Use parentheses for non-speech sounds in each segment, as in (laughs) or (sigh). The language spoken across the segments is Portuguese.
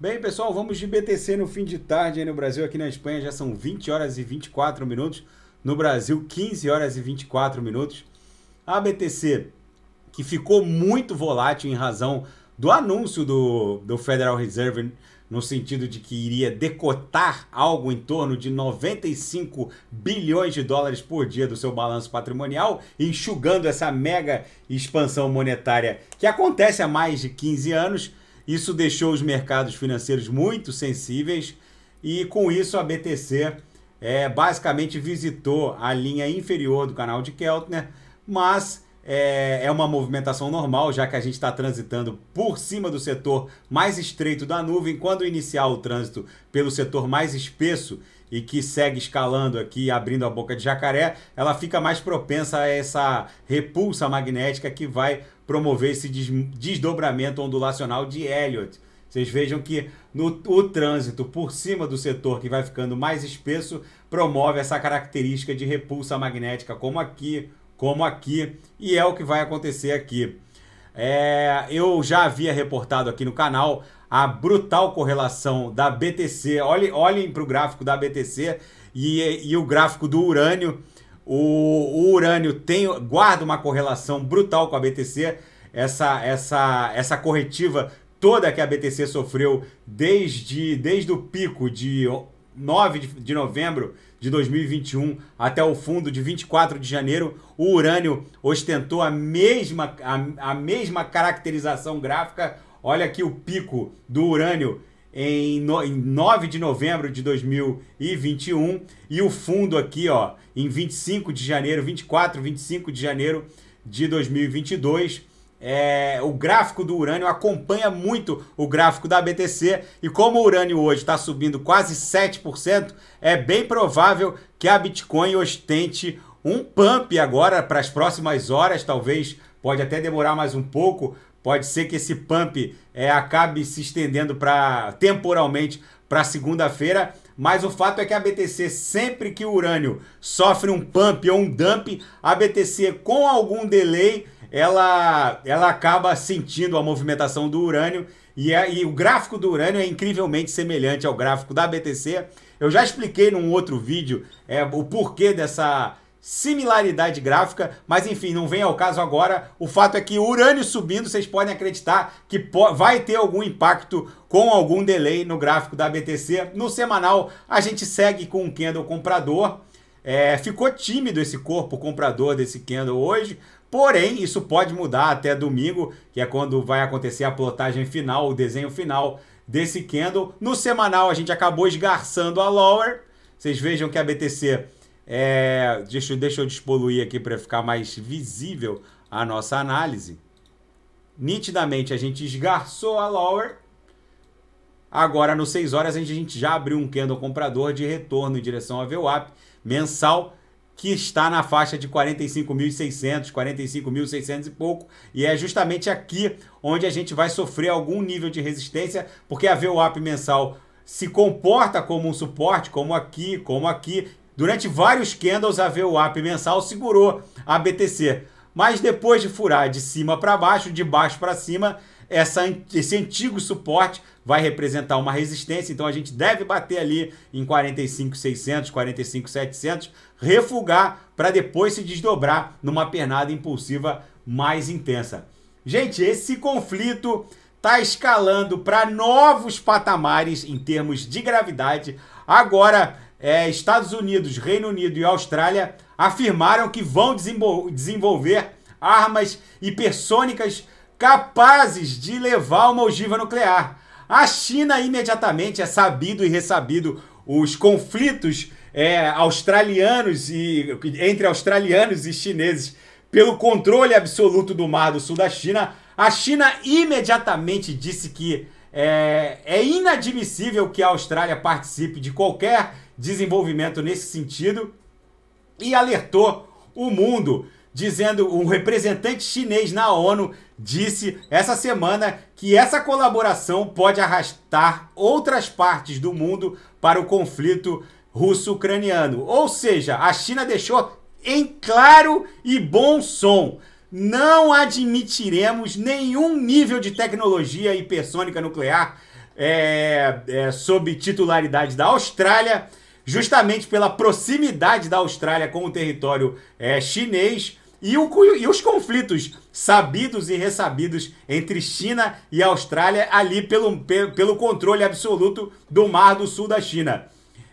Bem, pessoal, vamos de BTC no fim de tarde aí no Brasil. Aqui na Espanha já são 20 horas e 24 minutos. No Brasil, 15 horas e 24 minutos. A BTC, que ficou muito volátil em razão do anúncio do, do Federal Reserve, no sentido de que iria decotar algo em torno de 95 bilhões de dólares por dia do seu balanço patrimonial, enxugando essa mega expansão monetária que acontece há mais de 15 anos isso deixou os mercados financeiros muito sensíveis e com isso a BTC é, basicamente visitou a linha inferior do canal de Keltner, mas é, é uma movimentação normal, já que a gente está transitando por cima do setor mais estreito da nuvem, quando iniciar o trânsito pelo setor mais espesso e que segue escalando aqui, abrindo a boca de jacaré, ela fica mais propensa a essa repulsa magnética que vai promover esse desdobramento ondulacional de Elliot. Vocês vejam que no, o trânsito por cima do setor que vai ficando mais espesso promove essa característica de repulsa magnética, como aqui, como aqui, e é o que vai acontecer aqui. É, eu já havia reportado aqui no canal a brutal correlação da BTC. Olhem, olhem para o gráfico da BTC e, e o gráfico do urânio o, o urânio tem, guarda uma correlação brutal com a BTC. Essa, essa, essa corretiva toda que a BTC sofreu desde, desde o pico de 9 de novembro de 2021 até o fundo de 24 de janeiro, o urânio ostentou a mesma, a, a mesma caracterização gráfica. Olha aqui o pico do urânio em, em 9 de novembro de 2021 e o fundo aqui, ó, em 25 de janeiro, 24, 25 de janeiro de 2022. É, o gráfico do urânio acompanha muito o gráfico da BTC e como o urânio hoje está subindo quase 7%, é bem provável que a Bitcoin ostente um pump agora para as próximas horas, talvez pode até demorar mais um pouco, pode ser que esse pump é, acabe se estendendo para temporalmente para segunda-feira mas o fato é que a BTC, sempre que o urânio sofre um pump ou um dump, a BTC com algum delay, ela, ela acaba sentindo a movimentação do urânio e, é, e o gráfico do urânio é incrivelmente semelhante ao gráfico da BTC. Eu já expliquei num outro vídeo é, o porquê dessa similaridade gráfica, mas enfim, não vem ao caso agora. O fato é que urânio subindo, vocês podem acreditar que vai ter algum impacto com algum delay no gráfico da BTC. No semanal, a gente segue com o candle comprador. É, ficou tímido esse corpo comprador desse candle hoje, porém isso pode mudar até domingo, que é quando vai acontecer a plotagem final, o desenho final desse candle. No semanal, a gente acabou esgarçando a lower. Vocês vejam que a BTC é, deixa, deixa eu despoluir aqui para ficar mais visível a nossa análise. Nitidamente a gente esgarçou a Lower. Agora, nos 6 horas, a gente já abriu um candle comprador de retorno em direção à VWAP mensal, que está na faixa de 45.600, 45.600 e pouco. E é justamente aqui onde a gente vai sofrer algum nível de resistência, porque a VWAP mensal se comporta como um suporte, como aqui, como aqui, Durante vários candles, a VWAP mensal segurou a BTC, mas depois de furar de cima para baixo, de baixo para cima, essa, esse antigo suporte vai representar uma resistência, então a gente deve bater ali em 45,600, 45,700, refugar para depois se desdobrar numa pernada impulsiva mais intensa. Gente, esse conflito está escalando para novos patamares em termos de gravidade. Agora é, Estados Unidos, Reino Unido e Austrália afirmaram que vão desenvolver armas hipersônicas capazes de levar uma ogiva nuclear. A China imediatamente é sabido e ressabido os conflitos é, australianos e entre australianos e chineses pelo controle absoluto do mar do sul da China. A China imediatamente disse que é, é inadmissível que a Austrália participe de qualquer desenvolvimento nesse sentido e alertou o mundo, dizendo um representante chinês na ONU disse essa semana que essa colaboração pode arrastar outras partes do mundo para o conflito russo-ucraniano. Ou seja, a China deixou em claro e bom som não admitiremos nenhum nível de tecnologia hipersônica nuclear é, é, sob titularidade da Austrália justamente pela proximidade da Austrália com o território é, chinês e, o, e, os conflitos sabidos e ressabidos entre China e Austrália ali pelo, pelo controle absoluto do Mar do Sul da China.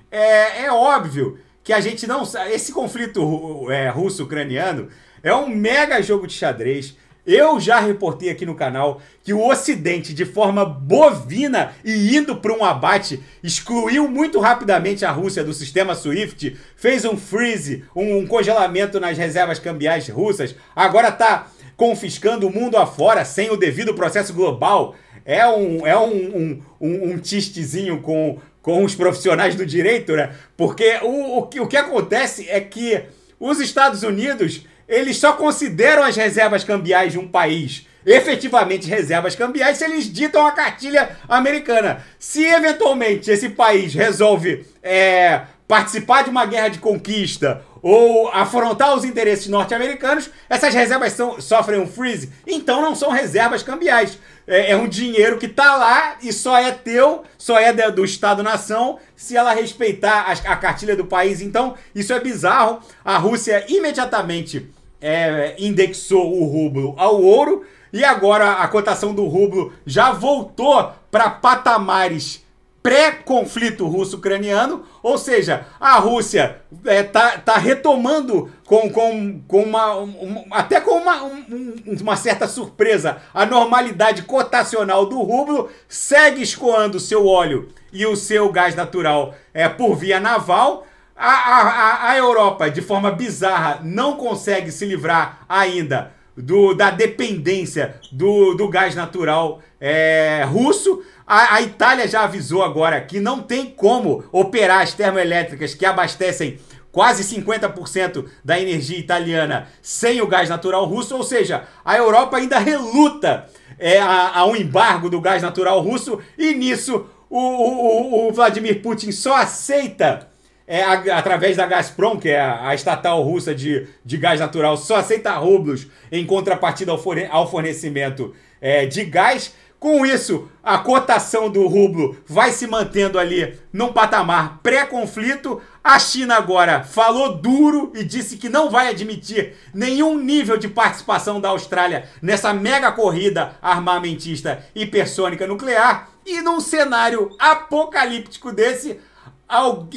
É, é óbvio que a gente não. Esse conflito é, russo-ucraniano é um mega jogo de xadrez eu já reportei aqui no canal que o Ocidente, de forma bovina e indo para um abate, excluiu muito rapidamente a Rússia do sistema SWIFT, fez um freeze, um congelamento nas reservas cambiais russas, agora está confiscando o mundo afora sem o devido processo global. É um, é um, um, um, um tistezinho com, com os profissionais do direito, né? Porque o, o, que, o que acontece é que os Estados Unidos eles só consideram as reservas cambiais de um país efetivamente reservas cambiais se eles ditam a cartilha americana. Se eventualmente esse país resolve é, participar de uma guerra de conquista ou afrontar os interesses norte-americanos, essas reservas são, sofrem um freeze. Então não são reservas cambiais. É, é um dinheiro que está lá e só é teu, só é do Estado-nação, se ela respeitar a, a cartilha do país. Então isso é bizarro. A Rússia imediatamente é, indexou o rublo ao ouro e agora a cotação do rublo já voltou para patamares pré-conflito russo-ucraniano, ou seja, a Rússia está é, tá retomando com, com, com uma, um, até com uma, um, uma certa surpresa a normalidade cotacional do rublo, segue escoando seu óleo e o seu gás natural é, por via naval, a, a, a Europa, de forma bizarra, não consegue se livrar ainda do, da dependência do, do gás natural é, russo. A, a, Itália já avisou agora que não tem como operar as termoelétricas que abastecem quase 50% da energia italiana sem o gás natural russo, ou seja, a Europa ainda reluta é, a, a um embargo do gás natural russo e nisso o, o, o Vladimir Putin só aceita é a, através da Gazprom, que é a, a, estatal russa de, de gás natural, só aceita rublos em contrapartida ao, forne, ao fornecimento é, de gás. Com isso, a cotação do rublo vai se mantendo ali num patamar pré-conflito. A China agora falou duro e disse que não vai admitir nenhum nível de participação da Austrália nessa mega corrida armamentista hipersônica nuclear. E num cenário apocalíptico desse,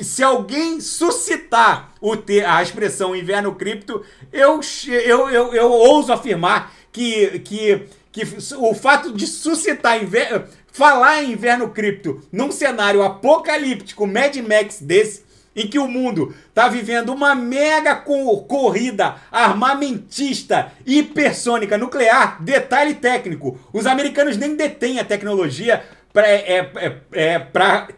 se alguém suscitar o ter, a expressão inverno cripto, eu, eu, eu, eu ouso afirmar que, que, que o fato de suscitar inverno, falar em inverno cripto num cenário apocalíptico Mad Max desse, em que o mundo está vivendo uma mega corrida armamentista hipersônica nuclear, detalhe técnico. Os americanos nem detêm a tecnologia para é, é, é,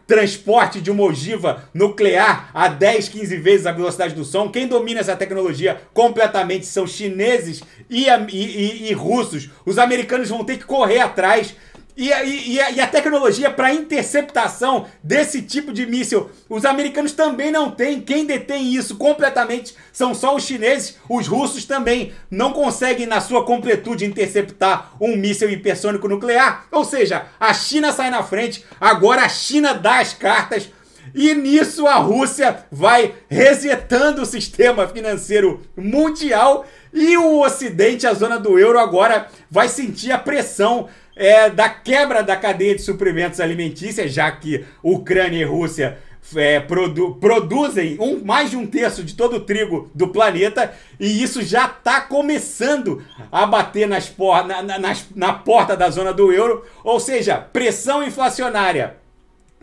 transporte de uma ogiva nuclear a 10, 15 vezes a velocidade do som. Quem domina essa tecnologia completamente são chineses e, e, e, e russos. Os americanos vão ter que correr atrás e, e, e a tecnologia para interceptação desse tipo de míssil, os americanos também não têm. Quem detém isso completamente são só os chineses. Os russos também não conseguem, na sua completude, interceptar um míssil hipersônico nuclear. Ou seja, a China sai na frente, agora a China dá as cartas e nisso a Rússia vai resetando o sistema financeiro mundial e o Ocidente, a zona do euro, agora vai sentir a pressão é, da quebra da cadeia de suprimentos alimentícias, já que Ucrânia e Rússia é, produ produzem um, mais de um terço de todo o trigo do planeta e isso já está começando a bater nas por na, na, nas, na porta da zona do euro, ou seja, pressão inflacionária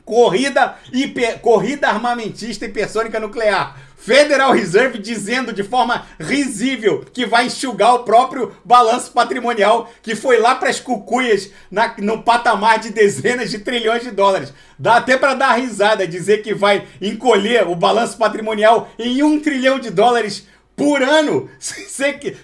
Corrida, hiper, corrida armamentista hipersônica nuclear. Federal Reserve dizendo de forma risível que vai enxugar o próprio balanço patrimonial que foi lá para as cucuias na, no patamar de dezenas de trilhões de dólares. Dá até para dar risada dizer que vai encolher o balanço patrimonial em um trilhão de dólares por ano, (laughs)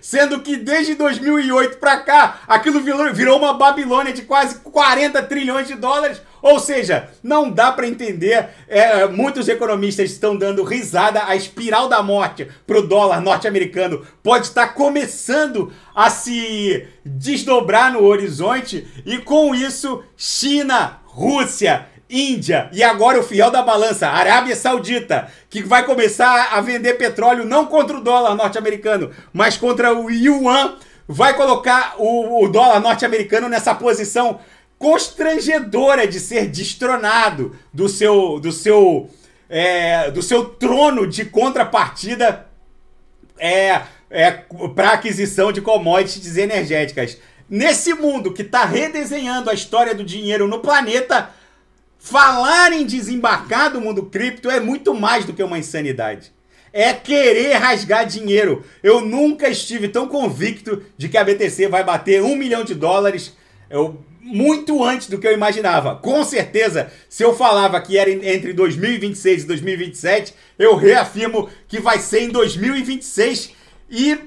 sendo que desde 2008 para cá, aquilo virou uma Babilônia de quase 40 trilhões de dólares. Ou seja, não dá para entender. É, muitos economistas estão dando risada. A espiral da morte para o dólar norte-americano pode estar começando a se desdobrar no horizonte. E com isso, China, Rússia Índia e agora o fiel da balança, Arábia Saudita, que vai começar a vender petróleo não contra o dólar norte-americano, mas contra o yuan, vai colocar o, o dólar norte-americano nessa posição constrangedora de ser destronado do seu do seu é, do seu trono de contrapartida é, é, para aquisição de commodities energéticas. Nesse mundo que está redesenhando a história do dinheiro no planeta, Falar em desembarcar do mundo cripto é muito mais do que uma insanidade. É querer rasgar dinheiro. Eu nunca estive tão convicto de que a BTC vai bater um milhão de dólares. Eu muito antes do que eu imaginava. Com certeza, se eu falava que era entre 2026 e 2027, eu reafirmo que vai ser em 2026 e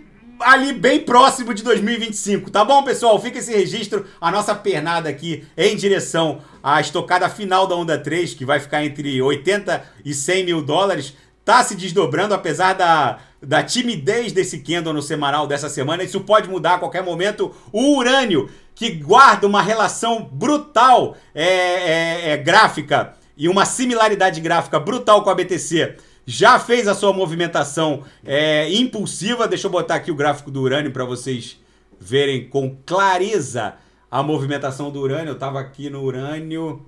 ali bem próximo de 2025, tá bom, pessoal? Fica esse registro, a nossa pernada aqui em direção à estocada final da Onda 3, que vai ficar entre 80 e 100 mil dólares, tá se desdobrando, apesar da, da timidez desse candle no semanal dessa semana. Isso pode mudar a qualquer momento. O urânio, que guarda uma relação brutal é, é, é gráfica e uma similaridade gráfica brutal com a BTC já fez a sua movimentação é, impulsiva. Deixa eu botar aqui o gráfico do urânio para vocês verem com clareza a movimentação do urânio. Eu estava aqui no urânio.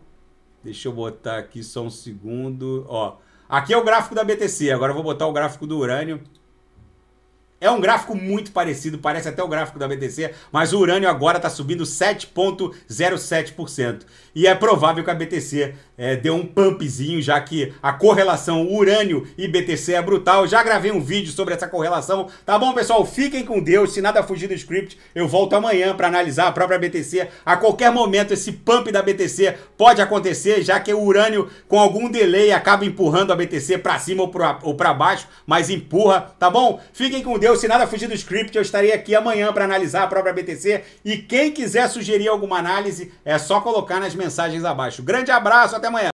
Deixa eu botar aqui só um segundo. Ó, aqui é o gráfico da BTC. Agora eu vou botar o gráfico do urânio. É um gráfico muito parecido, parece até o gráfico da BTC, mas o urânio agora está subindo 7,07%. E é provável que a BTC é, dê um pumpzinho, já que a correlação urânio e BTC é brutal. Já gravei um vídeo sobre essa correlação. Tá bom, pessoal? Fiquem com Deus. Se nada fugir do script, eu volto amanhã para analisar a própria BTC. A qualquer momento, esse pump da BTC pode acontecer, já que o urânio, com algum delay, acaba empurrando a BTC para cima ou para baixo, mas empurra, tá bom? Fiquem com Deus eu, se nada fugir do script, eu estarei aqui amanhã para analisar a própria BTC. E quem quiser sugerir alguma análise, é só colocar nas mensagens abaixo. Grande abraço, até amanhã.